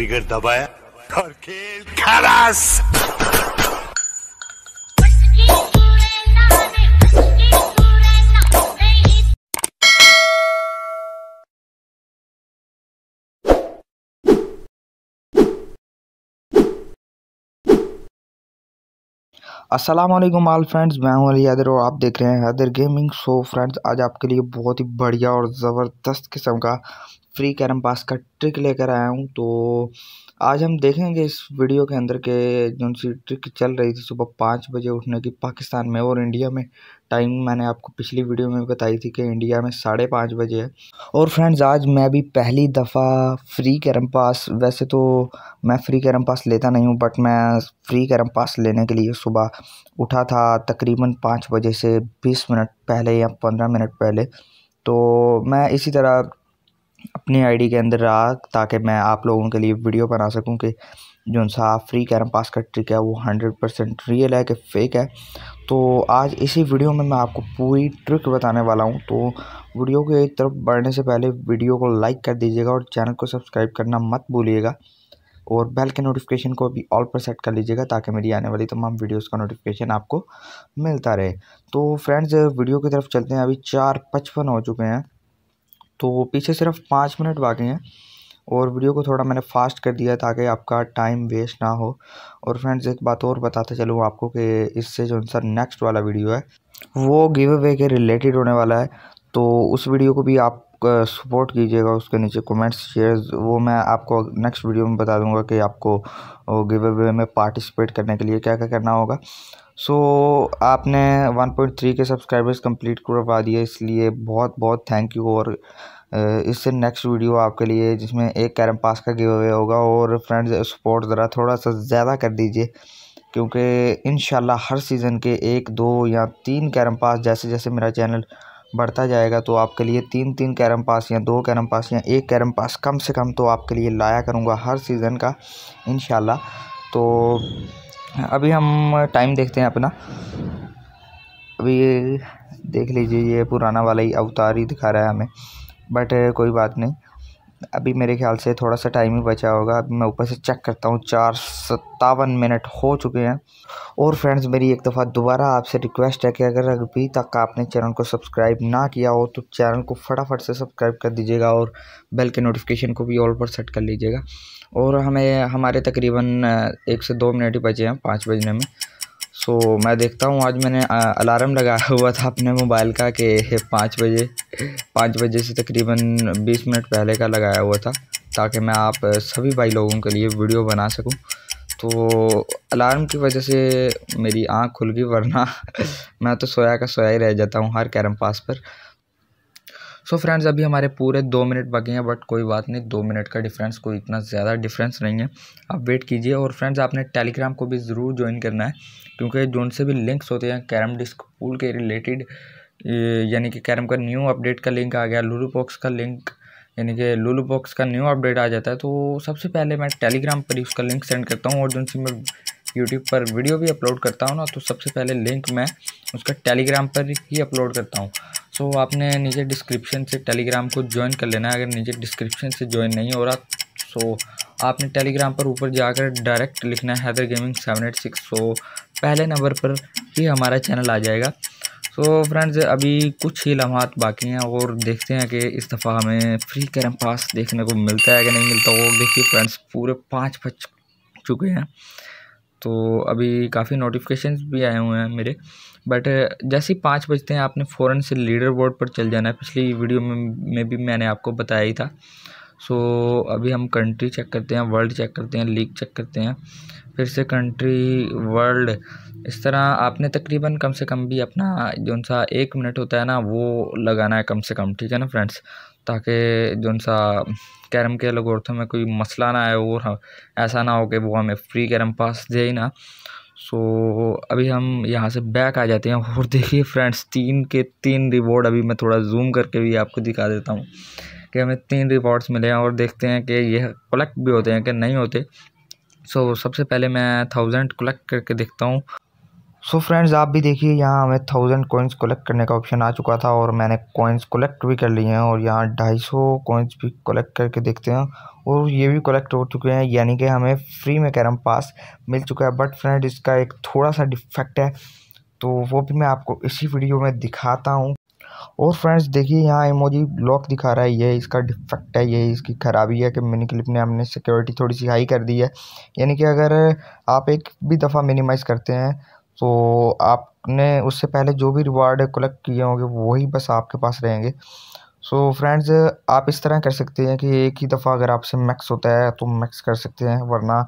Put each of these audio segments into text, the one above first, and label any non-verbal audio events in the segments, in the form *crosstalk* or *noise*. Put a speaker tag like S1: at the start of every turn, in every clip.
S1: trigger दबाया और खेल खलास असलम आल फ्रेंड्स मैं हूं अली हैदर और आप देख रहे हैं हैदर गेमिंग शो फ्रेंड्स आज आपके लिए बहुत ही बढ़िया और ज़बरदस्त किस्म का फ्री कैरम पास का ट्रिक लेकर आया हूँ तो आज हम देखेंगे इस वीडियो के अंदर के जो सी ट्रिक चल रही थी सुबह पाँच बजे उठने की पाकिस्तान में और इंडिया में टाइम मैंने आपको पिछली वीडियो में बताई थी कि इंडिया में साढ़े पाँच बजे है और फ्रेंड्स आज मैं भी पहली दफ़ा फ्री कैरम पास वैसे तो मैं फ्री कैरम पास लेता नहीं हूँ बट मैं फ्री कैरम पास लेने के लिए सुबह उठा था तकरीबन पाँच बजे से बीस मिनट पहले या पंद्रह मिनट पहले तो मैं इसी तरह अपनी आईडी के अंदर रहा ताकि मैं आप लोगों के लिए वीडियो बना सकूं कि जो सा फ्री कैरम पास का ट्रिक है वो हंड्रेड परसेंट रियल है कि फेक है तो आज इसी वीडियो में मैं आपको पूरी ट्रिक बताने वाला हूं तो वीडियो के एक तरफ बढ़ने से पहले वीडियो को लाइक कर दीजिएगा और चैनल को सब्सक्राइब करना मत भूलिएगा और बेल के नोटिफिकेशन को भी ऑल पर सेट कर लीजिएगा ताकि मेरी आने वाली तमाम वीडियोस का नोटिफिकेशन आपको मिलता रहे तो फ्रेंड्स वीडियो की तरफ चलते हैं अभी चार पचपन हो चुके हैं तो पीछे सिर्फ पाँच मिनट बाकी हैं और वीडियो को थोड़ा मैंने फास्ट कर दिया ताकि आपका टाइम वेस्ट ना हो और फ्रेंड्स एक बात और बताते चलूँ आपको कि इससे जो सा नेक्स्ट वाला वीडियो है वो गिव अवे के रिलेटेड होने वाला है तो उस वीडियो को भी आप सपोर्ट कीजिएगा उसके नीचे कमेंट्स शेयर्स वो मैं आपको नेक्स्ट वीडियो में बता दूंगा कि आपको गिव अवे में पार्टिसिपेट करने के लिए क्या क्या करना होगा सो so, आपने 1.3 के सब्सक्राइबर्स कंप्लीट करवा दिए इसलिए बहुत बहुत थैंक यू और इससे नेक्स्ट वीडियो आपके लिए जिसमें एक कैरम पास का गिव अवे होगा और फ्रेंड्स सपोर्ट ज़रा थोड़ा सा ज़्यादा कर दीजिए क्योंकि इन हर सीज़न के एक दो या तीन कैरम पास जैसे जैसे मेरा चैनल बढ़ता जाएगा तो आपके लिए तीन तीन कैरम पास या दो कैरम पास या एक कैरम पास कम से कम तो आपके लिए लाया करूँगा हर सीज़न का इन तो अभी हम टाइम देखते हैं अपना अभी देख लीजिए ये पुराना वाला ही अवतार ही दिखा रहा है हमें बट कोई बात नहीं अभी मेरे ख्याल से थोड़ा सा टाइम ही बचा होगा अभी मैं ऊपर से चेक करता हूँ चार सत्तावन मिनट हो चुके हैं और फ्रेंड्स मेरी एक दफ़ा दोबारा आपसे रिक्वेस्ट है कि अगर अभी तक आपने चैनल को सब्सक्राइब ना किया हो तो चैनल को फटाफट से सब्सक्राइब कर दीजिएगा और बेल के नोटिफिकेशन को भी ऑल पर सेट कर लीजिएगा और हमें हमारे तकरीबन एक से दो मिनट ही बचे हैं पाँच बजने में सो मैं देखता हूँ आज मैंने अलार्म लगाया हुआ था अपने मोबाइल का कि पाँच बजे पाँच बजे से तकरीबन बीस मिनट पहले का लगाया हुआ था ताकि मैं आप सभी भाई लोगों के लिए वीडियो बना सकूँ तो अलार्म की वजह से मेरी आँख खुल गई वरना *laughs* मैं तो सोया का सोया ही रह जाता हूँ हर कैरम पास पर सो so फ्रेंड्स अभी हमारे पूरे दो मिनट बाकी हैं बट कोई बात नहीं दो मिनट का डिफरेंस कोई इतना ज़्यादा डिफरेंस नहीं है आप वेट कीजिए और फ्रेंड्स आपने टेलीग्राम को भी ज़रूर ज्वाइन करना है क्योंकि जो से भी लिंक्स होते हैं कैरम डिस्क पूल के रिलेटेड यानी कि कैरम का न्यू अपडेट का लिंक आ गया लूलू बॉक्स का लिंक यानी कि लूलू बॉक्स का न्यू अपडेट आ जाता है तो सबसे पहले मैं टेलीग्राम पर ही उसका लिंक सेंड करता हूँ और जिनसे मैं यूट्यूब पर वीडियो भी अपलोड करता हूँ ना तो सबसे पहले लिंक मैं उसका टेलीग्राम पर ही अपलोड करता हूँ तो आपने नीचे डिस्क्रिप्शन से टेलीग्राम को ज्वाइन कर लेना है अगर नीचे डिस्क्रिप्शन से ज्वाइन नहीं हो रहा सो आपने टेलीग्राम पर ऊपर जाकर डायरेक्ट लिखना है Haider gaming seven eight six so पहले नंबर पर ही हमारा चैनल आ जाएगा सो फ्रेंड्स अभी कुछ ही लम्हात बाकी हैं और देखते हैं कि इस दफ़ा हमें फ्री कैरम पास देखने को मिलता है कि नहीं मिलता वो देखिए फ्रेंड्स पूरे पाँच बज चुके हैं तो अभी काफ़ी नोटिफिकेशन भी आए हुए हैं मेरे बट uh, जैसे ही पाँच बजते हैं आपने फ़ौरन से लीडर बोर्ड पर चल जाना है पिछली वीडियो में में भी मैंने आपको बताया ही था सो so, अभी हम कंट्री चेक करते हैं वर्ल्ड चेक करते हैं लीग चेक करते हैं फिर से कंट्री वर्ल्ड इस तरह आपने तकरीबन कम से कम भी अपना जो सा एक मिनट होता है ना वो लगाना है कम से कम ठीक है ना फ्रेंड्स ताकि जो सा कैरम के लोग में कोई मसला ना आए और ऐसा ना हो कि वो हमें फ्री कैरम पास दे ही ना सो अभी हम यहाँ से बैक आ जाते हैं और देखिए फ्रेंड्स तीन के तीन रिवॉर्ड अभी मैं थोड़ा जूम करके भी आपको दिखा देता हूँ कि हमें तीन रिवॉर्ड्स मिले हैं और देखते हैं कि यह कलेक्ट भी होते हैं कि नहीं होते सो so, सबसे पहले मैं थाउजेंड कलेक्ट करके देखता हूँ सो so फ्रेंड्स आप भी देखिए यहाँ हमें थाउजेंड कोइंस कलेक्ट करने का ऑप्शन आ चुका था और मैंने कोइंस कलेक्ट भी कर लिए हैं और यहाँ ढाई सौ कोइंस भी कलेक्ट करके देखते हैं और ये भी कलेक्ट हो चुके हैं यानी कि हमें फ्री में कैरम पास मिल चुका है बट फ्रेंड इसका एक थोड़ा सा डिफेक्ट है तो वो भी मैं आपको इसी वीडियो में दिखाता हूँ और फ्रेंड्स देखिए यहाँ इमोजी लॉक दिखा रहा है ये इसका डिफेक्ट है ये इसकी ख़राबी है कि मिनी क्लिप ने हमने सिक्योरिटी थोड़ी सी हाई कर दी है यानी कि अगर आप एक भी दफ़ा मिनिमाइज़ करते हैं तो आपने उससे पहले जो भी रिवॉर्ड कलेक्ट किए होंगे वही बस आपके पास रहेंगे सो so, फ्रेंड्स आप इस तरह कर सकते हैं कि एक ही दफ़ा अगर आपसे मैक्स होता है तो मैक्स कर सकते हैं वरना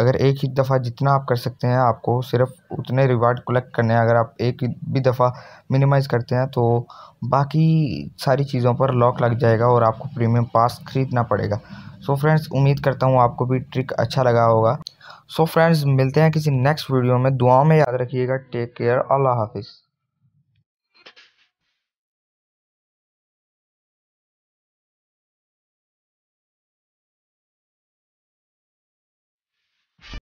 S1: अगर एक ही दफ़ा जितना आप कर सकते हैं आपको सिर्फ उतने रिवार्ड कलेक्ट करने हैं अगर आप एक भी दफ़ा मिनिमाइज़ करते हैं तो बाकी सारी चीज़ों पर लॉक लग जाएगा और आपको प्रीमियम पास ख़रीदना पड़ेगा सो फ्रेंड्स उम्मीद करता हूँ आपको भी ट्रिक अच्छा लगा होगा सो so फ्रेंड्स मिलते हैं किसी नेक्स्ट वीडियो में दुआओं में याद रखिएगा टेक केयर अल्लाह हाफिज़